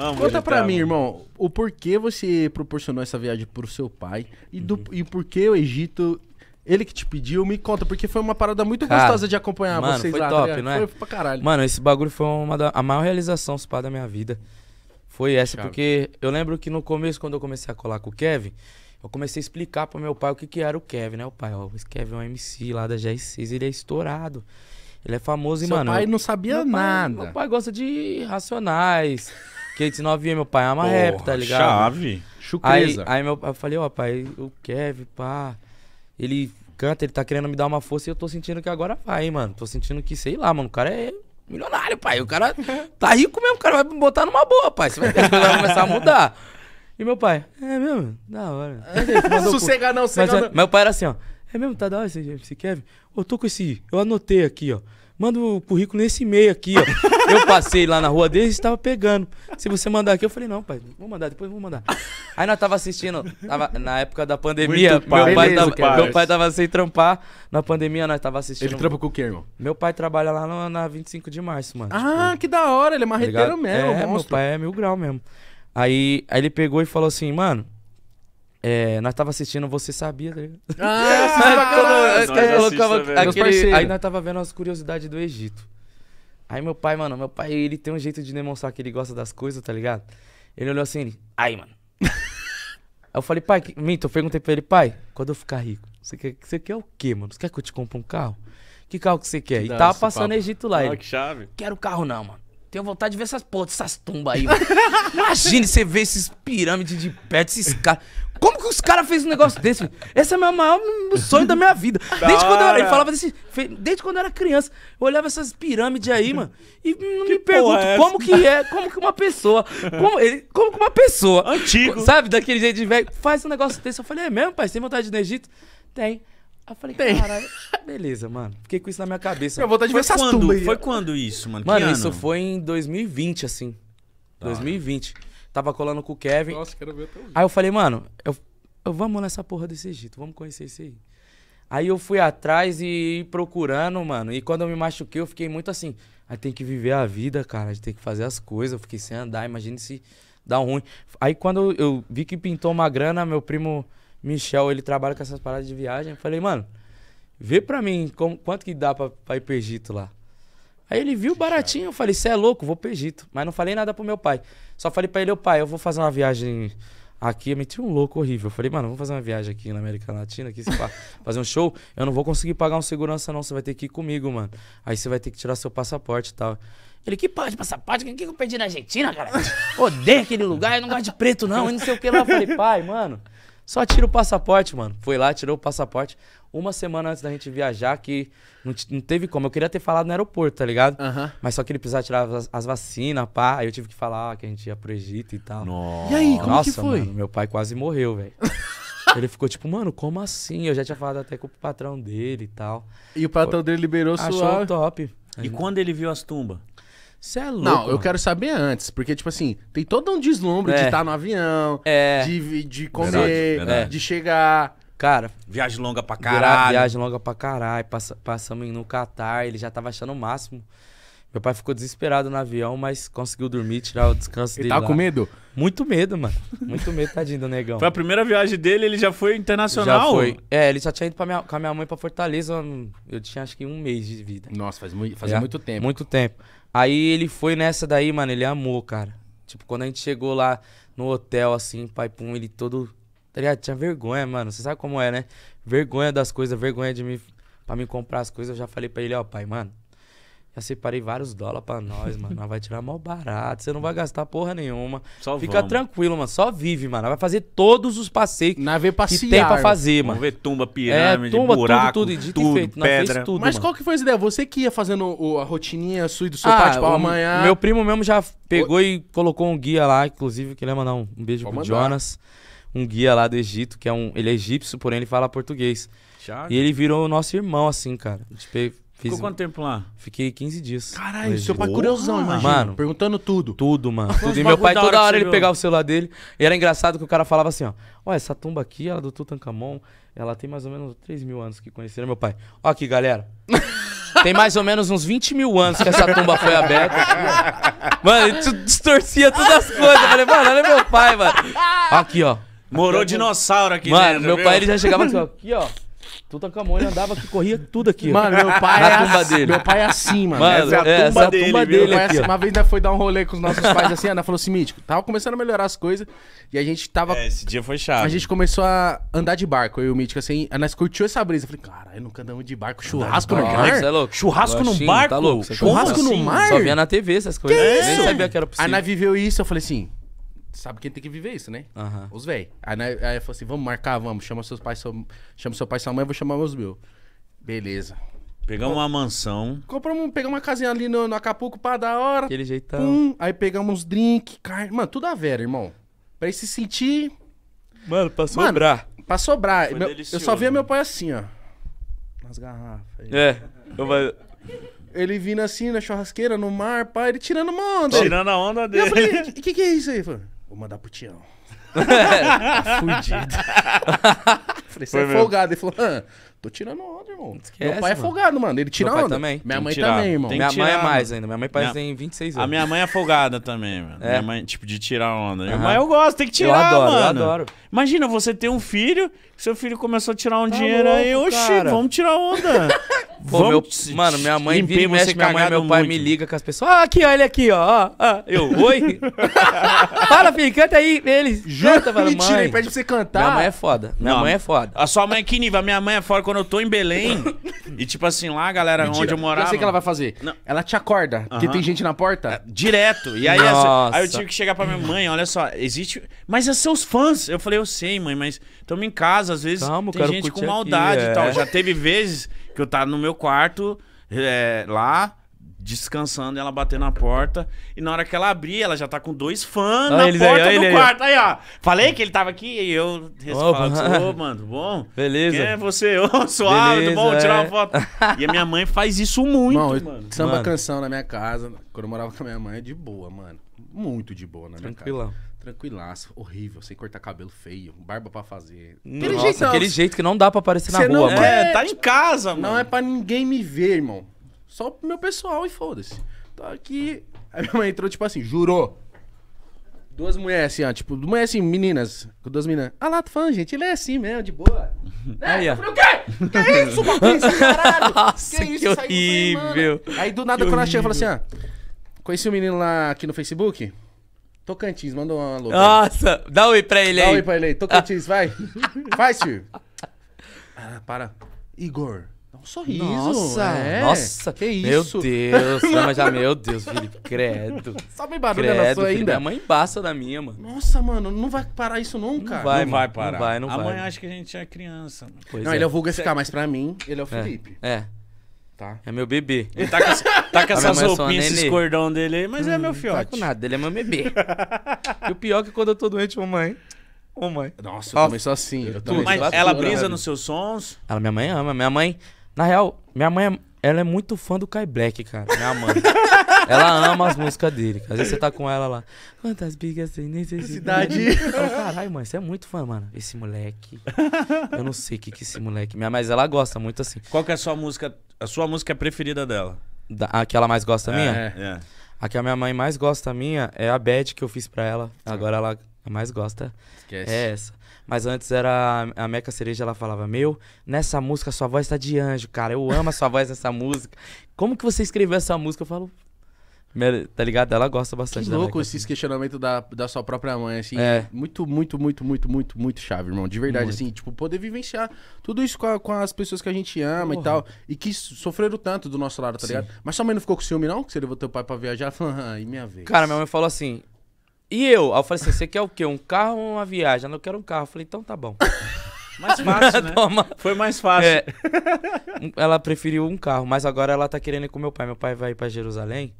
Amo Conta pra tá, mim, irmão, o porquê você proporcionou essa viagem pro seu pai e, uhum. do, e por que o Egito ele que te pediu, me conta, porque foi uma parada muito Cara, gostosa de acompanhar mano, vocês foi lá. Tá top, não é? Foi pra caralho. Mano, esse bagulho foi uma da, a maior realização spa da minha vida. Foi essa, Chave. porque eu lembro que no começo, quando eu comecei a colar com o Kevin, eu comecei a explicar pro meu pai o que, que era o Kevin, né? O pai, ó, esse Kevin é um MC lá da GR6, ele é estourado. Ele é famoso Seu e, mano. Meu pai não sabia meu nada. O meu pai gosta de racionais que esse novinho meu pai é uma rap, tá ligado? Chave. Chucreza. Aí, aí meu, eu falei, ó, pai, o Kevin, pá. Ele canta, ele tá querendo me dar uma força e eu tô sentindo que agora vai, mano. Tô sentindo que, sei lá, mano, o cara é milionário, pai. O cara tá rico mesmo, o cara vai botar numa boa, pai. Você vai ver vai começar a mudar. E meu pai, é mesmo? Da hora. Sossegar não, sossegar não. Meu pai era assim, ó. É mesmo, tá da hora esse, esse Kevin? Eu tô com esse. Eu anotei aqui, ó. Manda o currículo nesse e-mail aqui, ó. Eu passei lá na rua deles e estava pegando. Se você mandar aqui, eu falei, não, pai, vou mandar, depois vou mandar. Aí nós tava assistindo, tava, na época da pandemia, meu pai, Beleza, tava, meu pai tava sem trampar. Na pandemia, nós tava assistindo. Ele trampa com o quê, irmão? Meu pai trabalha lá no, na 25 de março, mano. Ah, tipo, que da hora, ele é tá marreteiro tá mesmo, é, monstro. meu pai é mil grau mesmo. Aí, aí ele pegou e falou assim, mano, é, nós tava assistindo Você Sabia, tá ligado? Ah, é, colocava aquele, Aí nós tava vendo as curiosidades do Egito. Aí meu pai, mano, meu pai, ele tem um jeito de demonstrar que ele gosta das coisas, tá ligado? Ele olhou assim, ele, aí, mano. aí eu falei, pai, que... minto, eu perguntei pra ele, pai, quando eu ficar rico, você quer, você quer o quê, mano? Você quer que eu te compre um carro? Que carro que você quer? Que e tava passando papo. Egito lá. Ah, ele, que chave. Quero carro não, mano. Tenho vontade de ver essas porra essas tumbas aí. Imagine você ver esses pirâmides de perto, esses caras. Como que os caras fez um negócio desse? Esse é o meu maior sonho da minha vida. Desde quando eu, era, falava desse, desde quando eu era criança, eu olhava essas pirâmides aí, mano, e não que me pergunto é como que é, como que uma pessoa, como, como que uma pessoa, antigo, sabe, daquele jeito de velho, faz um negócio desse. Eu falei, é mesmo, pai, você tem vontade de ir no Egito? Tem eu falei, Tem. caralho, beleza, mano. Fiquei com isso na minha cabeça. Eu vou estar de ver quando, Foi quando isso, mano? Mano, que isso ano? foi em 2020, assim. Tá. 2020. Tava colando com o Kevin. Nossa, quero ver até hoje. Aí eu falei, mano, eu, eu vamos nessa porra desse Egito, vamos conhecer isso aí. Aí eu fui atrás e procurando, mano. E quando eu me machuquei, eu fiquei muito assim. Aí tem que viver a vida, cara. A gente tem que fazer as coisas. Eu fiquei sem andar. Imagina se dá ruim. Aí quando eu vi que pintou uma grana, meu primo Michel, ele trabalha com essas paradas de viagem. Eu falei, mano, vê pra mim como, quanto que dá pra, pra ir pro Egito lá. Aí ele viu baratinho, eu falei, você é louco, vou pro Egito. Mas não falei nada pro meu pai. Só falei pra ele, ô pai, eu vou fazer uma viagem aqui. Eu meti um louco horrível. Eu falei, mano, vamos fazer uma viagem aqui na América Latina, aqui, fazer um show. Eu não vou conseguir pagar um segurança, não. Você vai ter que ir comigo, mano. Aí você vai ter que tirar seu passaporte e tal. Ele, que parte de passaporte? O que eu perdi na Argentina, cara? Odeio aquele lugar, eu não gosto de preto, não. E não sei o que lá. Eu falei, pai, mano. Só tira o passaporte, mano. Foi lá, tirou o passaporte. Uma semana antes da gente viajar, que não, não teve como. Eu queria ter falado no aeroporto, tá ligado? Uhum. Mas só que ele precisava tirar as, as vacinas, pá. Aí eu tive que falar que a gente ia pro Egito e tal. Nossa. E aí, como Nossa, que foi? Mano, meu pai quase morreu, velho. Ele ficou tipo, mano, como assim? Eu já tinha falado até com o patrão dele e tal. E o patrão Pô, dele liberou sua... Achou top. E quando ele viu as tumbas? Você é louco. Não, eu quero saber antes, porque, tipo assim, tem todo um deslumbre é. de tá estar no avião, é. de, de comer, verdade, verdade. É. de chegar. Cara. Viagem longa pra caralho. Viagem longa pra caralho. Passa, passamos no Catar, ele já tava achando o máximo. Meu pai ficou desesperado no avião, mas conseguiu dormir, tirar o descanso ele dele. Tava lá. com medo? Muito medo, mano. Muito medo, tadinho do negão. Foi a primeira viagem dele, ele já foi internacional? Já foi. É, ele já tinha ido minha, com a minha mãe pra Fortaleza. Eu tinha acho que um mês de vida. Nossa, faz, muito, faz é, muito tempo. Muito tempo. Aí ele foi nessa daí, mano, ele amou, cara. Tipo, quando a gente chegou lá no hotel, assim, pai pum, ele todo. Tá ligado? Tinha vergonha, mano. Você sabe como é, né? Vergonha das coisas, vergonha de me. Pra me comprar as coisas, eu já falei pra ele, ó, pai, mano. Já separei vários dólares pra nós, mano. Nós vai tirar mal barato. Você não vai gastar porra nenhuma. Só Fica vamos. tranquilo, mano. Só vive, mano. Vai fazer todos os passeios nós passear, que tem pra fazer, mano. Vamos ver tumba, é, pirâmide, é, tumba, buraco, tudo, tudo, tudo, tudo pedra. Tudo, Mas mano. qual que foi a ideia? Você que ia fazendo o, a rotininha sua e do seu ah, pai, amanhã... Meu primo mesmo já pegou o... e colocou um guia lá. Inclusive, queria mandar um, um beijo Pode pro mandar. Jonas. Um guia lá do Egito, que é um... Ele é egípcio, porém ele fala português. E ele virou o nosso irmão, assim, cara. Tipo, Ficou Fiz- quanto tempo lá? Fiquei 15 dias. Caralho, seu pai curiosão, imagina. Mano. perguntando tudo. Tudo, mano. Tudo. E meu pai, toda hora ele pegava o celular dele. E era engraçado que o cara falava assim, ó. Ó, essa tumba aqui, ela é do Tutankamon. Ela tem mais ou menos 3 mil anos que conheceram meu pai. Ó aqui, galera. Tem mais ou menos uns 20 mil anos que essa tumba foi aberta. Mano, ele tu- distorcia todas as coisas. Eu falei, mano, olha é meu pai, mano. Aqui, ó. Morou dinossauro aqui Mano, meu viu? pai ele já chegava assim, ó, aqui, ó. Tutankamon andava que corria tudo aqui. Mano, meu pai, é, assim, meu pai é assim, mano. mano essa é a é tumba, essa dele, tumba dele. dele é aqui, assim. uma vez ainda foi dar um rolê com os nossos pais assim, a Ana falou assim, Mítico, tava começando a melhorar as coisas e a gente tava... É, esse dia foi chato A gente começou a andar de barco, eu e o Mítico, assim, a nós curtiu essa brisa. Eu falei, caralho, nunca andamos de barco. Churrasco no mar? Churrasco no barco? É churrasco no tá mar? Só via na TV essas coisas. Que isso? Nem sabia que era possível. A Ana viveu isso, eu falei assim sabe quem tem que viver isso, né? Uhum. Os velhos. Aí, né, aí eu falei assim, vamos marcar, vamos. Chama seus pais, seu, chama seu pai e sua mãe, eu vou chamar os meus. Beleza. Pegamos uma mansão. Compramos, pegamos uma casinha ali no, no Acapulco pra da hora. Aquele jeitão. Pum, aí pegamos uns drinks, carne. Mano, tudo a vera, irmão. Pra ele se sentir. Mano, pra sobrar. Mano, pra sobrar. Meu, eu só via meu pai assim, ó. Nas garrafas. Aí. É. Eu vai... Ele vindo assim na churrasqueira, no mar, pai, ele tirando uma onda. Tirando a onda dele. E eu falei, o que, que é isso aí? Falei, Vou mandar pro Tião. tá fudido. Falei, você é mesmo. folgado. Ele falou, ah, tô tirando onda, irmão. Esquece, meu pai é mano. é folgado, mano. Ele tira onda. Também. Minha mãe tirar. também, irmão. Tem minha mãe é mais mano. ainda. Minha mãe faz minha... 26 anos. A minha mãe é folgada também, mano. É. Minha mãe, tipo, de tirar onda. Uhum. Mas eu gosto, tem que tirar, eu adoro, mano. Eu adoro. Imagina, você ter um filho, seu filho começou a tirar um tá dinheiro louco, aí. Oxi, vamos tirar onda. Pô, meu, mano, minha mãe vira e mexe, minha mãe, meu pai muito. me liga com as pessoas. Ah, aqui, olha aqui, ó. Ah, eu, oi? Fala, filho, canta aí. Eles. junta mano. Mentira, mãe, pede pra você cantar. Minha mãe é foda. Minha não, mãe é foda. A sua mãe é que nível. A minha mãe é foda quando eu tô em Belém. e tipo assim, lá, galera, Mentira, onde eu morava. Eu sei o que ela vai fazer. Não. Ela te acorda, uh -huh. porque tem gente na porta. É, direto. E aí, essa, assim, aí eu tive que chegar pra minha mãe, olha só, existe. Mas é seus fãs. Eu falei, eu sei, mãe, mas estamos em casa, às vezes tem gente com maldade e tal. É. Já teve vezes que eu tava no meu quarto, é, lá, descansando, ela bateu na porta. E na hora que ela abrir, ela já tá com dois fãs na porta aí, do ele, quarto. Aí, ó. Falei que ele tava aqui e eu respondo, ô, mano, bom? Beleza. Quem é você? Ô, suave, Beleza, bom? É. Tirar uma é. foto. E a minha mãe faz isso muito, mano. mano. Samba mano. canção na minha casa, quando eu morava com a minha mãe, é de boa, mano. Muito de boa na minha Tranquilão. casa. Tranquilaço, horrível, sem cortar cabelo feio, barba pra fazer. Aquele Nossa, jeito, aquele jeito que não dá pra aparecer na rua, mano. É, é, tá em tipo, casa, mano. Não é pra ninguém me ver, irmão. Só pro meu pessoal e foda-se. Tá aqui. Aí minha mãe entrou, tipo assim, jurou. Duas mulheres assim, ó, tipo, duas mulheres assim, meninas. Com duas meninas. Ah lá, tu falando, gente, ele é assim mesmo, de boa. Né? Aí, é, ó. Eu falei, o quê? Que é isso, Patrícia, caralho? Nossa, que, que isso, horrível. Aí, do nada, que quando horrível. ela chega, eu falo assim, ó. Ah, conheci um menino lá aqui no Facebook. Tocantins, manda uma alô. Nossa, dá um oi pra ele dá aí. Dá um oi pra ele aí. Tocantins, vai. Faz, tio. Ah, para. Igor. Dá um sorriso. Nossa, é. nossa. Que isso. Meu Deus. não, mas já, meu Deus, Felipe, credo. Sobe barulho credo, na ainda. Minha mãe embaça da minha, mano. Nossa, mano, não vai parar isso nunca. Não vai, não vai parar. Não vai, não Amanhã vai. Amanhã acho que a gente é criança. Pois não, é. ele é o Vulga ficar mais pra mim, ele é o é, Felipe. é. é tá? É meu bebê. Ele tá com, tá com tá essas é roupinhas, esses cordão dele aí, mas hum, é meu hum, tá fiote. Não tá com nada, ele é meu bebê. e o pior é que quando eu tô doente, mamãe... Ô, mãe. Nossa, eu começo assim. Eu mas assim, ela né? brisa nos seus sons? Ela, minha mãe ama. Minha mãe... Na real, minha mãe é ela é muito fã do Kai Black, cara. Minha mãe. ela ama as músicas dele. Às vezes você tá com ela lá. Quantas bigas tem necessidade? Caralho, mãe, você é muito fã, mano. Esse moleque. Eu não sei o que que esse moleque. Minha, mas ela gosta muito assim. Qual que é a sua música? A sua música preferida dela? Da, a que ela mais gosta é, minha? É. A que a minha mãe mais gosta minha é a bad que eu fiz pra ela. Tá. Agora ela mais gosta. Esquece. É essa. Mas antes era a Meca Cereja, ela falava: Meu, nessa música sua voz tá de anjo, cara. Eu amo a sua voz nessa música. Como que você escreveu essa música? Eu falo. Tá ligado? Ela gosta bastante que louco esse questionamento da, da sua própria mãe, assim. É. Muito, muito, muito, muito, muito, muito chave, irmão. De verdade, muito. assim, tipo, poder vivenciar tudo isso com, a, com as pessoas que a gente ama Porra. e tal. E que sofreram tanto do nosso lado, tá Sim. ligado? Mas sua mãe não ficou com ciúme, não? Que você levou teu pai pra viajar? Falou, ah, e minha vez. Cara, minha mãe falou assim: e eu? eu falei assim: você quer o quê? Um carro ou uma viagem? Eu não quero um carro. Eu falei, então tá bom. Mais fácil, né? Toma. Foi mais fácil. É, ela preferiu um carro, mas agora ela tá querendo ir com meu pai. Meu pai vai para Jerusalém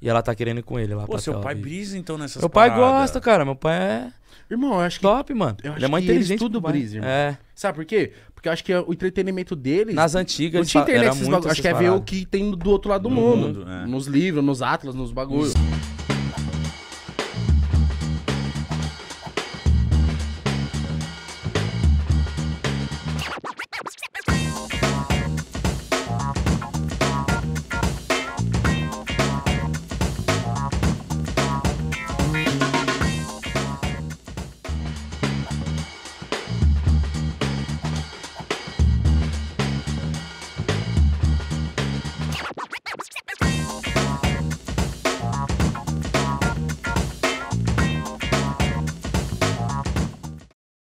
e ela tá querendo ir com ele lá Pô, pra seu pai brisa então nessas Meu pai paradas. gosta, cara. Meu pai é. Irmão, eu acho que. Top, mano. Eu acho ele é mais inteligente. tudo brisa, irmão. É. Sabe por quê? Porque eu acho que o entretenimento deles. Nas antigas, Não tinha internet esses bagulhos. Acho que é ver o que tem do outro lado do no mundo. mundo né? Nos livros, nos atlas, nos bagulhos.